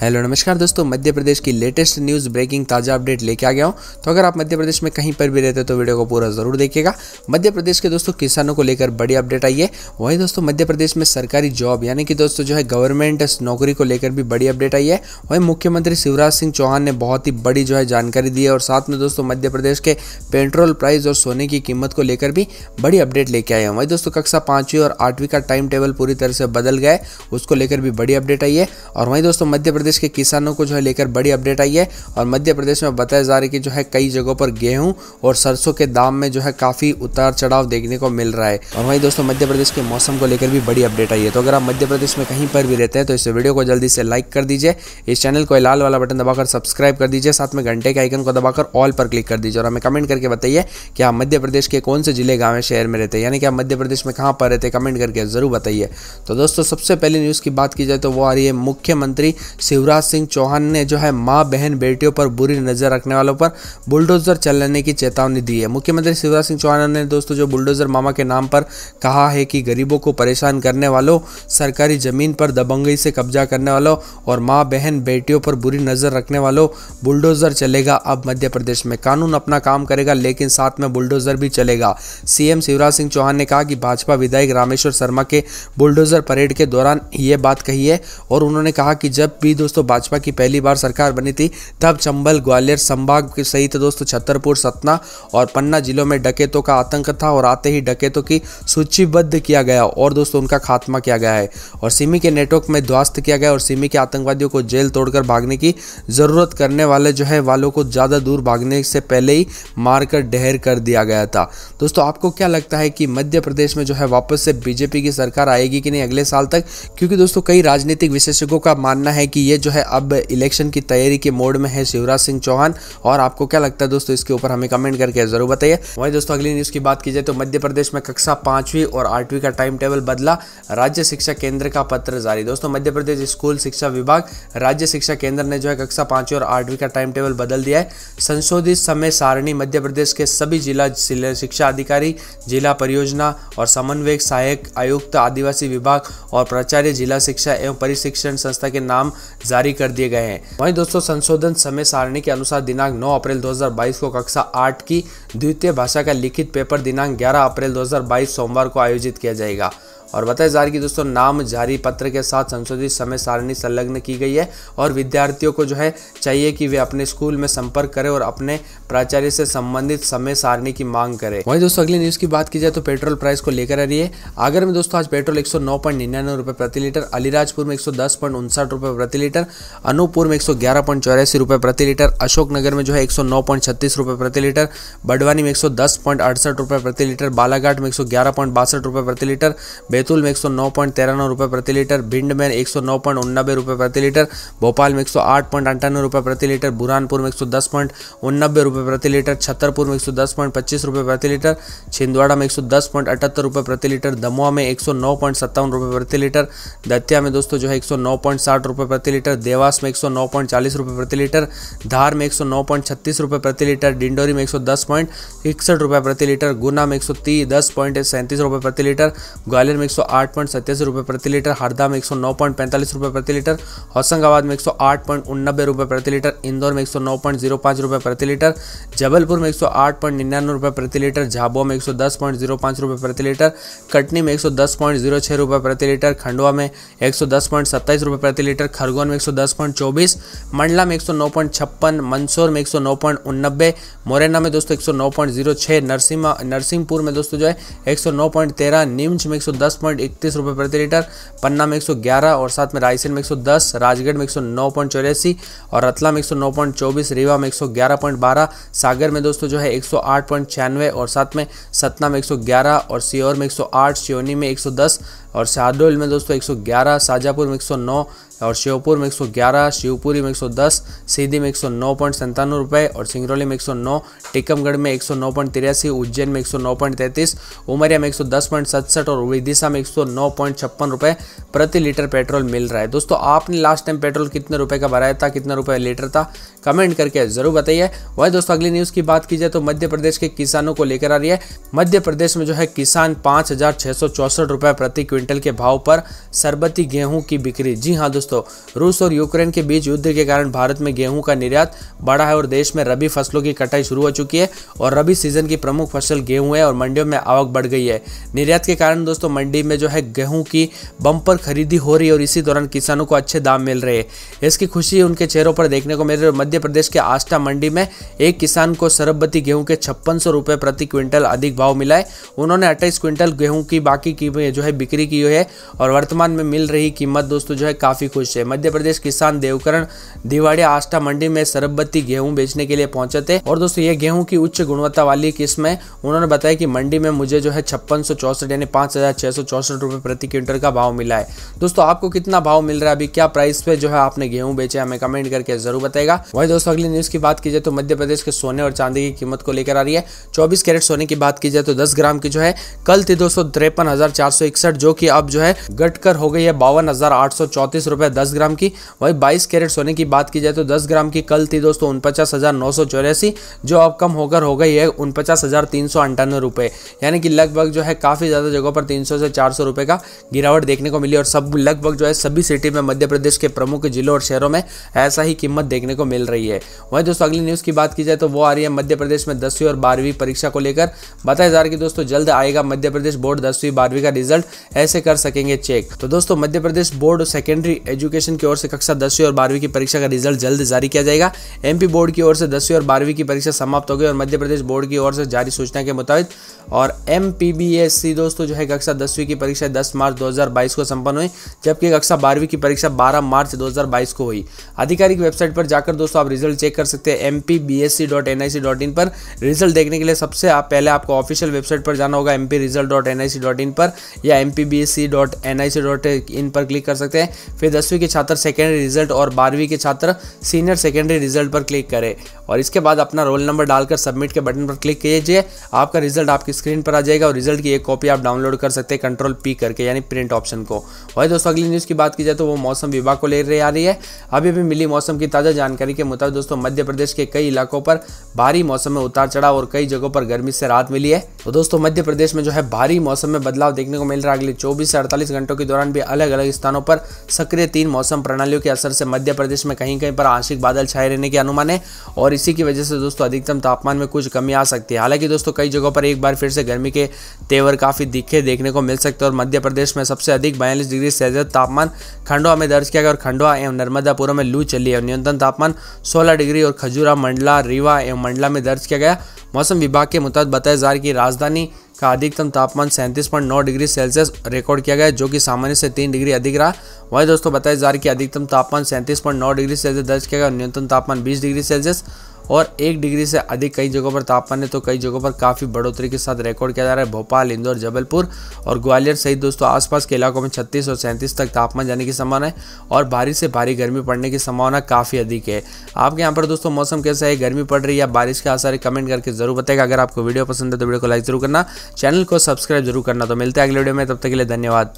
hello नमस्कार दोस्तों मध्य प्रदेश की लेटेस्ट न्यूज़ ब्रेकिंग ताज़ा अपडेट लेके आ गया हूँ तो अगर आप मध्य प्रदेश में कहीं पर भी रहते हो तो वीडियो को पूरा ज़रूर देखिएगा मध्य प्रदेश के दोस्तों किसानों को लेकर बड़ी अपडेट आई है वहीं दोस्तों मध्य प्रदेश में सरकारी जॉब यानी कि दोस्तों जो है गवर्नमेंट नौकरी को लेकर भी बड़ी अपडेट आई है वहीं मुख्यमंत्री शिवराज सिंह चौहान ने बहुत ही बड़ी जो है जानकारी दी है और साथ में दोस्तों मध्य प्रदेश के पेट्रोल प्राइस और सोने की कीमत को लेकर भी बड़ी अपडेट लेके आए हैं वहीं दोस्तों कक्षा पाँचवीं और आठवीं का टाइम टेबल पूरी तरह से बदल गए उसको लेकर भी बड़ी अपडेट आई है और वहीं दोस्तों मध्य प्रदेश प्रदेश के किसानों को जो है लेकर बड़ी अपडेट आई है और मध्य प्रदेश में बताया जा रहा है कि जो है कई जगहों पर गेहूं और सरसों के दाम में जो है काफ़ी उतार चढ़ाव देखने को मिल रहा है और वही दोस्तों मध्य प्रदेश के मौसम को लेकर भी बड़ी अपडेट आई है तो अगर आप मध्य प्रदेश में कहीं पर भी रहते हैं तो इस वीडियो को जल्दी से लाइक कर दीजिए इस चैनल को लाल वाला बटन दबाकर सब्सक्राइब कर दीजिए साथ में घंटे के आइकन को दबाकर ऑल पर क्लिक कर दीजिए और हमें कमेंट करके बताइए कि आप मध्य प्रदेश के कौन से जिले गाँव शहर में रहते हैं यानी कि आप मध्य प्रदेश में कहाँ पर रहते कमेंट करके जरूर बताइए तो दोस्तों सबसे पहले न्यूज़ की बात की जाए तो वो आ रही है मुख्यमंत्री शिव शिवराज सिंह चौहान ने जो है माँ बहन बेटियों पर बुरी नजर रखने वालों पर बुलडोजर चलने की चेतावनी दी है मुख्यमंत्री शिवराज सिंह चौहान ने दोस्तों जो बुलडोजर मामा के नाम पर कहा है कि गरीबों को परेशान करने वालों सरकारी जमीन पर दबंगई से कब्जा करने वालों और माँ बहन बेटियों पर बुरी नजर रखने वालों बुलडोजर चलेगा अब मध्य प्रदेश में कानून अपना काम करेगा लेकिन साथ में बुलडोजर भी चलेगा सीएम शिवराज सिंह चौहान ने कहा कि भाजपा विधायक रामेश्वर शर्मा के बुलडोजर परेड के दौरान ये बात कही है और उन्होंने कहा कि जब भी दो दोस्तों भाजपा की पहली बार सरकार बनी थी तब चंबल ग्वालियर संभाग के सहित दोस्तों छतरपुर सतना और पन्ना जिलों में डकैतों का आतंक था और आते ही डकैतों की सूचीबद्ध किया गया और दोस्तों उनका खात्मा किया गया है और सिमी के नेटवर्क में ध्वस्त किया गया और सिमी के आतंकवादियों को जेल तोड़कर भागने की ज़रूरत करने वाले जो है वालों को ज़्यादा दूर भागने से पहले ही मारकर ढेर कर दिया गया था दोस्तों आपको क्या लगता है कि मध्य प्रदेश में जो है वापस से बीजेपी की सरकार आएगी कि नहीं अगले साल तक क्योंकि दोस्तों कई राजनीतिक विशेषज्ञों का मानना है कि ये जो है अब इलेक्शन की तैयारी के मोड में है शिवराज सिंह चौहान और आपको क्या लगता है दोस्तों इसके ऊपर हमें कमेंट करके जरूर बताइए वही दोस्तों अगली न्यूज़ की बात की जाए तो मध्य प्रदेश में कक्षा पाँचवीं और आठवीं का टाइम टेबल बदला राज्य शिक्षा केंद्र का पत्र जारी दोस्तों मध्य प्रदेश स्कूल शिक्षा विभाग राज्य शिक्षा केंद्र ने जो है कक्षा पाँचवीं और आठवीं का टाइम टेबल बदल दिया है संशोधित समय सारणी मध्य प्रदेश के सभी जिला शिक्षा अधिकारी जिला परियोजना और समन्वयक सहायक आयुक्त आदिवासी विभाग और प्राचार्य जिला शिक्षा एवं परिशिक्षण संस्था के नाम जारी कर दिए गए हैं वहीं दोस्तों संशोधन समय सारणी के अनुसार दिनांक 9 अप्रैल 2022 को कक्षा 8 की द्वितीय भाषा का लिखित पेपर दिनांक 11 अप्रैल 2022 सोमवार को आयोजित किया जाएगा और बताया जा रहा है कि दोस्तों नाम जारी पत्र के साथ संशोधित समय सारणी संलग्न की गई है और विद्यार्थियों को जो है चाहिए कि वे अपने स्कूल में संपर्क करें और अपने प्राचार्य से संबंधित समय सारणी की मांग करें वहीं दोस्तों अगली न्यूज की बात की जाए तो पेट्रोल प्राइस को लेकर आ रही है आगर में दोस्तों आज पेट्रोल एक रुपए प्रति लीटर अलीराजपुर में एक रुपए प्रति लीटर अनूपपुर में एक रुपए प्रति लीटर अशोकनगर में जो है एक रुपए प्रति लीटर बडवानी में एक रुपए प्रति लीटर बालाघाट में एक रुपए प्रति लीटर बैतूल में एक सौ नौ पॉइंट प्रति लीटर भिंड में एक सौ नौ पॉइंट उन्नबे प्रति लीटर भोपाल में एक सौ आठ पॉइंट प्रति लीटर बुरहानपुर में एक सौ दस पॉइंट प्रति लीटर छतरपुर में एक सौ दस पॉइंट पच्चीस प्रति लीटर छिंदवाड़ा में एक सौ दस पॉइंट अठहत्तर प्रति लीटर दमुआ में एक सौ नौ पॉइंट सत्तावन प्रति लीटर दतिया में दोस्तों जो है एक सौ नौ पॉइंट साठ प्रति लीटर देवास में एक सौ नौ पॉइंट चालीस प्रति लीटर धार में एक सौ नौ पॉइंट छत्तीस प्रति लीटर डिंडोरी में एक सौ दस पॉइंट प्रति लीटर गुना में एक सौ तीस दस पॉइंट सैंतीस प्रति लीटर ग्वालियर में एक सौ आठ पॉइंट सत्तासी रुपये प्रति लीटर हरदा में एक सौ नौ पॉइंट पैंतालीस रुपये प्रति लीटर होशंगाबाद में एक सौ आठ पॉइंट उन्नबे रुपये प्रति लीटर इंदौर में एक सौ नौ पॉइंट जीरो पाँच रुपये प्रति लीटर जबलपुर में एक सौ आठ पॉइंट निन्यानवे रुपये प्रति लीटर झाबुआ में एक सौ दस पॉइंट जीरो पाँच रुपये प्रति लीटर कटनी में एक सौ दस पॉइंट जीरो छः रुपये प्रति लीटर खंडवा में एक सौ दस पॉइंट सत्ताईस रुपये प्रति लीटर खरगोन में एक सौ दस पॉइंट चौबीस मंडला में एक सौ नौ पॉइंट छप्पन मंदसौर में एक सौ नौ पॉइंट उन्नबे मोरेना में दोस्तों एक सौ नौ पॉइंट जीरो छः नरसिम्हा नरसिंहपुर में दोस्तों जो है एक सौ नौ पॉइंट तेरह नीमच में एक सौ दस पॉइंट इकतीस रुपये प्रति लीटर पन्ना में एक सौ ग्यारह और साथ में रायसेन में एक सौ दस राजगढ़ में एक सौ नौ पॉइंट चौरासी और रतला में एक सौ नौ पॉइंट चौबीस रीवा में एक सौ ग्यारह पॉइंट बारह सागर में दोस्तों जो है एक सौ आठ पॉइंट छियानवे और साथ में सतना में एक सौ ग्यारह और सीहोर में एक सौ आठ सियोनी में एक सौ दस और शहडोल में दोस्तों एक सौ ग्यारह शाहजहापुर में एक सौ नौ और श्योपुर में 111, शिवपुरी में 110, सीधी में एक सौ रुपये और सिंगरौली में 109, टीकमगढ़ में एक सौ उज्जैन में एक सौ उमरिया में एक और विदिशा में एक रुपये प्रति लीटर पेट्रोल मिल रहा है दोस्तों आपने लास्ट टाइम पेट्रोल कितने रुपये का भराया था कितना रुपये लीटर था कमेंट करके ज़रूर बताइए वही दोस्तों अगली न्यूज़ की बात की जाए तो मध्य प्रदेश के किसानों को लेकर आ रही है मध्य प्रदेश में जो है किसान पाँच रुपए प्रति क्विंटल के भाव पर सरबती गेहूँ की बिक्री जी हाँ दोस्तों दोस्तों रूस और यूक्रेन के बीच युद्ध के कारण भारत में गेहूं का निर्यात बढ़ा है और देश में रबी फसलों की कटाई शुरू हो चुकी है और रबी सीजन की प्रमुख फसल गेहूं है और मंडियों में आवक बढ़ गई है निर्यात के कारण दोस्तों मंडी में जो है गेहूँ की बम्पर खरीदी हो रही है और इसी दौरान किसानों को अच्छे दाम मिल रहे हैं इसकी खुशी उनके चेहरों पर देखने को मिल रही है मध्य प्रदेश के आस्टा मंडी में एक किसान को सरबती गेहूँ के छप्पन सौ प्रति क्विंटल अधिक भाव मिला है उन्होंने अट्ठाईस क्विंटल गेहूँ की बाकी की जो है बिक्री की हुई है और वर्तमान में मिल रही कीमत दोस्तों जो है काफ़ी खुश है मध्य प्रदेश किसान देवकरण दिवाड़िया आस्था मंडी में सरबती गेहूं बेचने के लिए पहुंचे थे और दोस्तों ये गेहूं की उच्च गुणवत्ता वाली किस्म है उन्होंने बताया कि मंडी में मुझे जो है छप्पन यानी पाँच रुपए प्रति क्विंटल का भाव मिला है दोस्तों आपको कितना भाव मिल रहा है अभी क्या प्राइस पे जो है आपने गेहूं बेचे हमें कमेंट करके जरूर बताएगा वही दोस्तों अगली न्यूज की बात की जाए तो मध्य प्रदेश के सोने और चांदी की कीमत को लेकर आ रही है चौबीस कैरेट सोने की बात की जाए तो दस ग्राम की जो है कल थी दोस्तों तिरपन जो कि अब जो है घटकर हो गई है बावन हजार आठ सौ चौतीस रुपए है दस ग्राम की वही बाईस कैरेट सोने की बात की जाए तो दस ग्राम की कल थी दोस्तों उनपचास हज़ार नौ सौ चौरासी जो अब कम होकर हो गई है उनपचास हज़ार तीन सौ अंठानवे रुपये यानी कि लगभग जो है काफ़ी ज़्यादा जगहों पर तीन सौ से चार सौ रुपये का गिरावट देखने को मिली और सब लगभग जो है सभी सिटी में मध्य प्रदेश के प्रमुख जिलों और शहरों में ऐसा ही कीमत देखने को मिल रही है वही दोस्तों अगली न्यूज़ की बात की जाए तो वो आ रही है मध्य प्रदेश में दसवीं और बारहवीं परीक्षा को लेकर बताया जा रहा है कि दोस्तों जल्द आएगा मध्य प्रदेश बोर्ड दसवीं बारहवीं का रिजल्ट ऐसे कर सकेंगे चेक तो दोस्तों Madhya Pradesh board secondary education की ओर से कक्षा दसवीं और बारहवीं की परीक्षा का रिजल्ट जल्द जारी किया जाएगा एमपी बोर्ड की ओर से दसवीं और बारहवीं की परीक्षा समाप्त हो गई और मध्य प्रदेश बोर्ड की ओर से जारी सूचना के मुताबिक और एम दोस्तों जो है कक्षा दसवीं की परीक्षा दस मार्च दो को संपन्न हुई जबकि कक्षा बारहवीं की परीक्षा बारह मार्च दो को हुई आधिकारिक वेबसाइट पर जाकर दोस्तों आप रिजल्ट चेक कर सकते हैं एम पर रिजल्ट देखने के लिए सबसे आप पहले आपको ऑफिशियल वेबसाइट पर जाना होगा एम पर या एम पर क्लिक कर सकते हैं फिर दस दसवीं के छात्र सेकेंडरी रिजल्ट और बारहवीं के छात्र सीनियर सेकेंडरी रिजल्ट पर क्लिक करें और इसके बाद अपना रोल नंबर डालकर सबमिट के बटन पर क्लिक कीजिए आपका रिजल्ट आपकी स्क्रीन पर आ जाएगा और रिजल्ट की एक कॉपी आप डाउनलोड कर सकते हैं कंट्रोल पी करके यानी प्रिंट ऑप्शन को वही दोस्तों अगली न्यूज़ की बात की जाए तो वो मौसम विभाग को ले रही आ रही है अभी भी मिली मौसम की ताज़ा जानकारी के मुताबिक दोस्तों मध्य प्रदेश के कई इलाकों पर भारी मौसम में उतार चढ़ाव और कई जगहों पर गर्मी से राहत मिली है तो दोस्तों मध्य प्रदेश में जो है भारी मौसम में बदलाव देखने को मिल रहा है अगले चौबीस से अड़तालीस घंटों के दौरान भी अलग अलग स्थानों पर सक्रिय तीन मौसम प्रणालियों के असर से मध्य प्रदेश में कहीं कहीं पर आंशिक बादल छाए रहने के अनुमान है और इसी की वजह से दोस्तों अधिकतम तापमान में कुछ कमी आ सकती है हालांकि दोस्तों कई जगहों पर एक बार फिर से गर्मी के तेवर काफ़ी दिखे देखने को मिल सकते हैं और मध्य प्रदेश में सबसे अधिक बयालीस डिग्री सेल्सियस तापमान खंडवा में दर्ज किया गया और खंडवा एवं नर्मदापुरम में लू चली और न्यूनतम तापमान सोलह डिग्री और खजूरा मंडला रीवा एवं मंडला में दर्ज किया गया मौसम विभाग के मुताबिक बताया जा रहा है कि राजधानी का अधिकतम तापमान सैंतीस पॉइंट नौ डिग्री सेल्सियस रिकॉर्ड किया गया जो कि सामान्य से तीन डिग्री अधिक रहा वहीं दोस्तों बताया जा रहा है कि अधिकतम तापमान सैंतीस पॉइंट नौ डिग्री सेल्सियस दर्ज किया गया और न्यूनतम तापमान बीस डिग्री सेल्सियस और एक डिग्री से अधिक कई जगहों पर तापमान है तो कई जगहों पर काफ़ी बढ़ोतरी के साथ रिकॉर्ड किया जा रहा है भोपाल इंदौर जबलपुर और ग्वालियर सहित दोस्तों आसपास के इलाकों में छत्तीस और सैंतीस तक तापमान जाने की संभावना है और भारी से भारी गर्मी पड़ने की संभावना काफ़ी अधिक है आपके यहाँ पर दोस्तों मौसम कैसा है गर्मी पड़ रही है या बारिश के आसार कमेंट करके जरूर बताएगा अगर आपको वीडियो पसंद है तो वीडियो को लाइक जरूर करना चैनल को सब्सक्राइब जरूर करना तो मिलते हैं अगले वीडियो में तब तक के लिए धन्यवाद